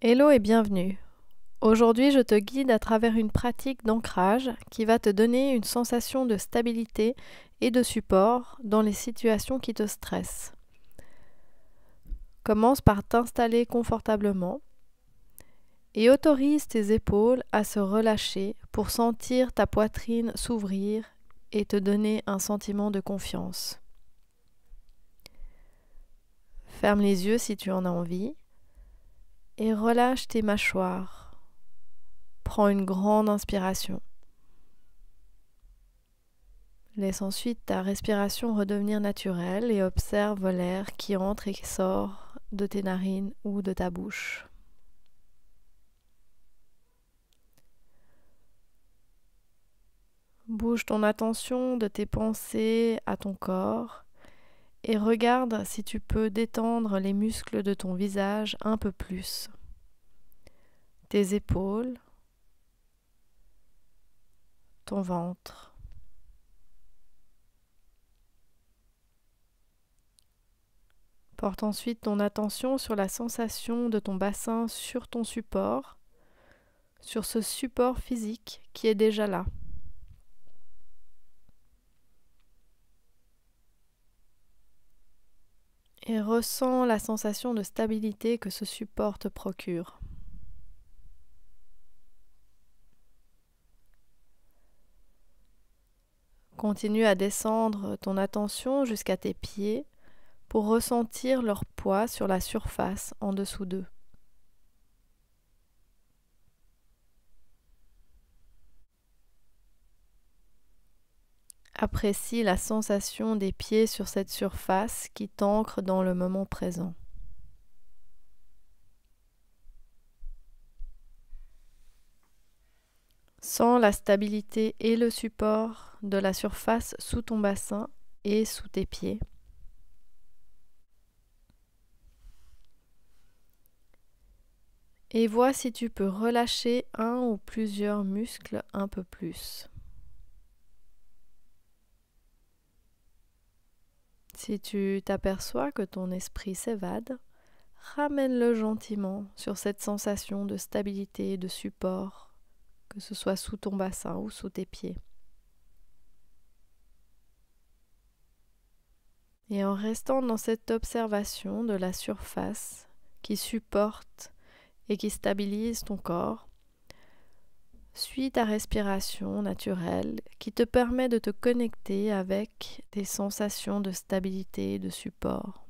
Hello et bienvenue. Aujourd'hui, je te guide à travers une pratique d'ancrage qui va te donner une sensation de stabilité et de support dans les situations qui te stressent. Commence par t'installer confortablement et autorise tes épaules à se relâcher pour sentir ta poitrine s'ouvrir et te donner un sentiment de confiance. Ferme les yeux si tu en as envie et relâche tes mâchoires. Prends une grande inspiration. Laisse ensuite ta respiration redevenir naturelle et observe l'air qui entre et qui sort de tes narines ou de ta bouche. Bouge ton attention de tes pensées à ton corps et regarde si tu peux détendre les muscles de ton visage un peu plus. Tes épaules, ton ventre. Porte ensuite ton attention sur la sensation de ton bassin sur ton support, sur ce support physique qui est déjà là. et ressens la sensation de stabilité que ce support te procure. Continue à descendre ton attention jusqu'à tes pieds pour ressentir leur poids sur la surface en dessous d'eux. Apprécie la sensation des pieds sur cette surface qui t'ancre dans le moment présent. Sens la stabilité et le support de la surface sous ton bassin et sous tes pieds. Et vois si tu peux relâcher un ou plusieurs muscles un peu plus. Si tu t'aperçois que ton esprit s'évade, ramène-le gentiment sur cette sensation de stabilité, et de support, que ce soit sous ton bassin ou sous tes pieds. Et en restant dans cette observation de la surface qui supporte et qui stabilise ton corps, suis ta respiration naturelle qui te permet de te connecter avec des sensations de stabilité et de support.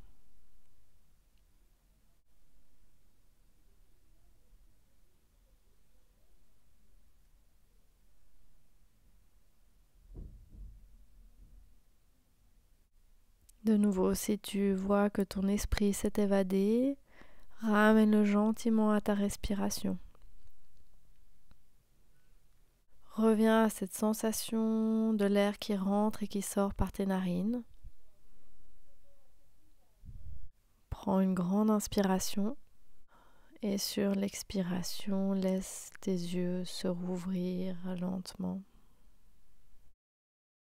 De nouveau, si tu vois que ton esprit s'est évadé, ramène-le gentiment à ta respiration. reviens à cette sensation de l'air qui rentre et qui sort par tes narines. Prends une grande inspiration et sur l'expiration, laisse tes yeux se rouvrir lentement.